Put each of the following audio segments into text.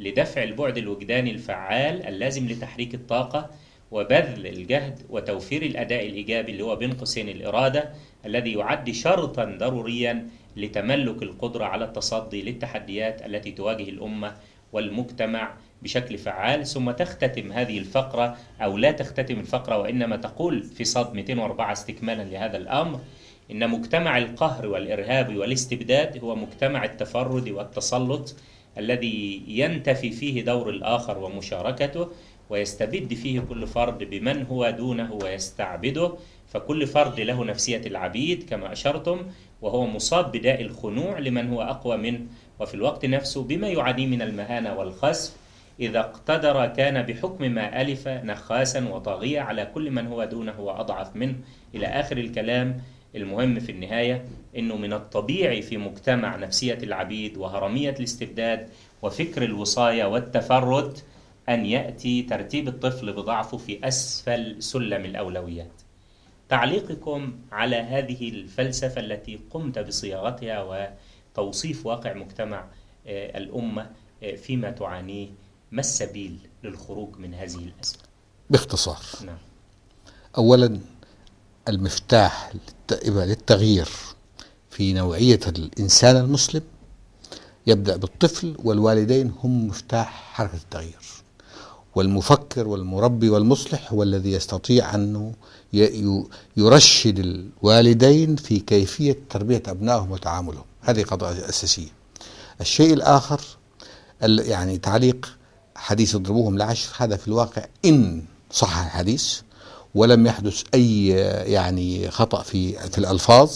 لدفع البعد الوجداني الفعال اللازم لتحريك الطاقة وبذل الجهد وتوفير الأداء الإيجابي اللي هو بين قوسين الإرادة الذي يعد شرطا ضروريا لتملك القدرة على التصدي للتحديات التي تواجه الأمة والمجتمع بشكل فعال ثم تختتم هذه الفقرة أو لا تختتم الفقرة وإنما تقول في صد 204 استكمالا لهذا الأمر إن مجتمع القهر والإرهاب والاستبداد هو مجتمع التفرد والتسلط الذي ينتفي فيه دور الآخر ومشاركته ويستبد فيه كل فرد بمن هو دونه ويستعبده فكل فرد له نفسية العبيد كما أشرتم وهو مصاب بداء الخنوع لمن هو أقوى منه وفي الوقت نفسه بما يعانيه من المهانة والخسف إذا اقتدر كان بحكم ما ألف نخاسا وطاغية على كل من هو دونه وأضعف منه إلى آخر الكلام المهم في النهاية أنه من الطبيعي في مجتمع نفسية العبيد وهرمية الاستبداد وفكر الوصاية والتفرد أن يأتي ترتيب الطفل بضعفه في أسفل سلم الأولويات تعليقكم على هذه الفلسفة التي قمت بصياغتها وتوصيف واقع مجتمع آه، الأمة آه، فيما تعانيه ما السبيل للخروج من هذه الأزمة؟ باختصار نعم. أولا المفتاح للتغيير في نوعية الإنسان المسلم يبدأ بالطفل والوالدين هم مفتاح حركة التغيير والمفكر والمربي والمصلح هو الذي يستطيع أنه يرشد الوالدين في كيفية تربية أبنائهم وتعاملهم هذه قضايا أساسية الشيء الآخر يعني تعليق حديث اضربوهم لعشر هذا في الواقع إن صح الحديث ولم يحدث أي يعني خطأ في في الألفاظ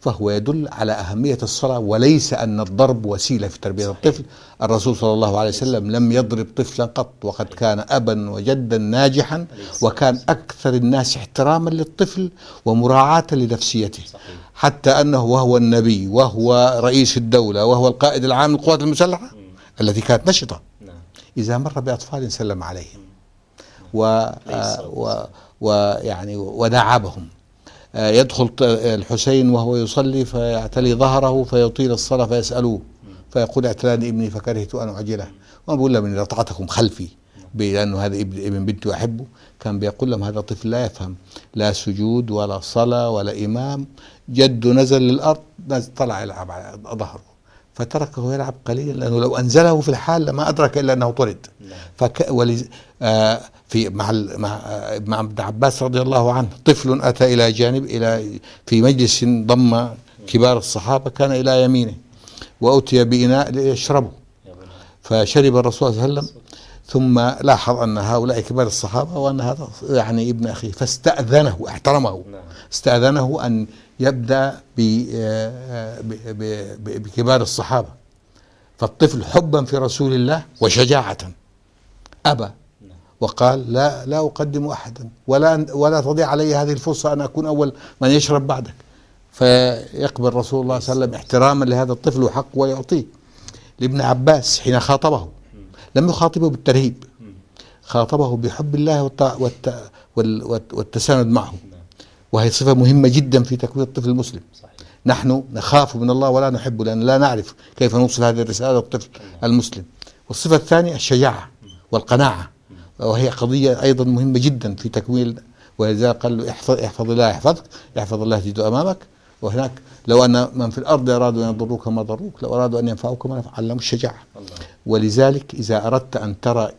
فهو يدل على أهمية الصلاة وليس أن الضرب وسيلة في تربية صحيح. الطفل الرسول صلى الله عليه وسلم لم يضرب طفلا قط وقد كان أبا وجدا ناجحا وكان أكثر الناس احتراما للطفل ومراعاة لنفسيته حتى أنه وهو النبي وهو رئيس الدولة وهو القائد العام للقوات المسلحة التي كانت نشطة نعم. إذا مر بأطفال سلم عليهم و آه، ويعني ودعبهم آه، يدخل الحسين وهو يصلي فيعتلي ظهره فيطيل الصلاة فيسألوه فيقول اعتلاني ابني فكرهت أن أعجله وأنا بقول لهم إن رطعتكم خلفي لأنه هذا ابن ابن بنتي أحبه كان بيقول لهم هذا طفل لا يفهم لا سجود ولا صلاة ولا إمام جده نزل للأرض طلع يلعب على ظهره فتركه يلعب قليلا لانه لو انزله في الحال لما ادرك الا انه طرد نعم. فك ولز آه في مع مع آه، مع عباس رضي الله عنه طفل اتى الى جانب الى في مجلس ضم كبار الصحابه كان الى يمينه واتي باناء ليشربه فشرب الرسول صلى الله عليه وسلم ثم لاحظ ان هؤلاء كبار الصحابه وان هذا يعني ابن اخيه فاستاذنه احترمه نعم. استاذنه ان يبدأ بكبار الصحابة فالطفل حبا في رسول الله وشجاعة أبى وقال لا لا أقدم أحدا ولا ولا تضيع علي هذه الفرصة أن أكون أول من يشرب بعدك فيقبل رسول الله صلى الله عليه وسلم احتراما لهذا الطفل وحقه ويعطيه لابن عباس حين خاطبه لم يخاطبه بالترهيب خاطبه بحب الله والت... والت... والتساند معه وهي صفة مهمة جدا في تكوين الطفل المسلم صحيح. نحن نخاف من الله ولا نحبه لأن لا نعرف كيف نوصل هذه الرسالة للطفل المسلم والصفة الثانية الشجاعة والقناعة وهي قضية أيضا مهمة جدا في تكوين ولذلك قال له احفظ, احفظ الله يحفظك يحفظ الله تجد أمامك وهناك لو أن من في الأرض أرادوا أن يضروك ما ضروك لو أرادوا أن ينفعوك ما نفعوا علموا الشجاعة الله. ولذلك إذا أردت أن ترى